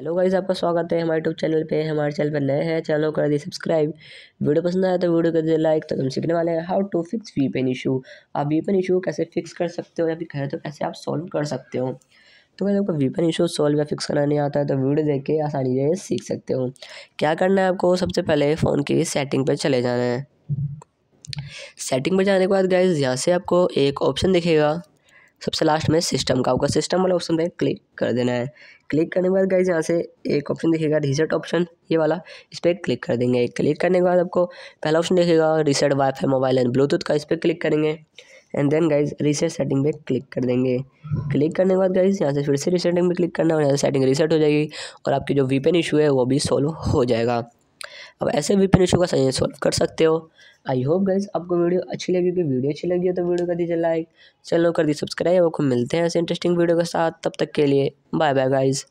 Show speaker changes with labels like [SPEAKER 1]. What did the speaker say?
[SPEAKER 1] hello guys आपका स्वागत है हमारे यूट्यूब चैनल पे हमारे चैनल पर नए हैं चैनल कर दिए सब्सक्राइब वीडियो पसंद आया तो वीडियो कर दिए लाइक तो हम सीखने वाले हैं how to fix VPN issue आप पेन इशू कैसे फिक्स कर सकते हो या फिर कहें तो कैसे आप सॉल्व कर सकते हो तो अगर आपको वीपन इशू सॉल्व या फिक्स करना नहीं आता है तो वीडियो देख के आसानी से सीख सकते हो क्या करना है आपको सबसे पहले फ़ोन की सेटिंग पर चले जाना है सेटिंग पर जाने के बाद गाइज यहाँ से आपको एक ऑप्शन दिखेगा सबसे लास्ट में सिस्टम का होगा सिस्टम वाला ऑप्शन पर क्लिक कर देना है क्लिक करने के बाद गाइज यहाँ से एक ऑप्शन दिखेगा रिसेट ऑप्शन ये वाला इस पर क्लिक कर देंगे क्लिक करने के बाद आपको पहला ऑप्शन दिखेगा reset WiFi mobile and Bluetooth का इस पर क्लिक करेंगे and then guys reset setting पे क्लिक कर देंगे क्लिक करने के बाद गाइज यहाँ से फिर से रीसेटिंग पे क्लिक करना और यहाँ से सेटिंग रीसेट हो जाएगी और आपकी जो वीपेन इशू है वो भी सॉल्व हो जाएगा अब ऐसे भी फिनिश होगा सही सॉल्व कर सकते हो आई होप गाइज आपको वीडियो अच्छी लगी होगी वीडियो अच्छी लगी हो तो वीडियो कर दीजिए लाइक चलो कर दीजिए सब्सक्राइब आपको मिलते हैं ऐसे इंटरेस्टिंग वीडियो के साथ तब तक के लिए बाय बाय गाइज़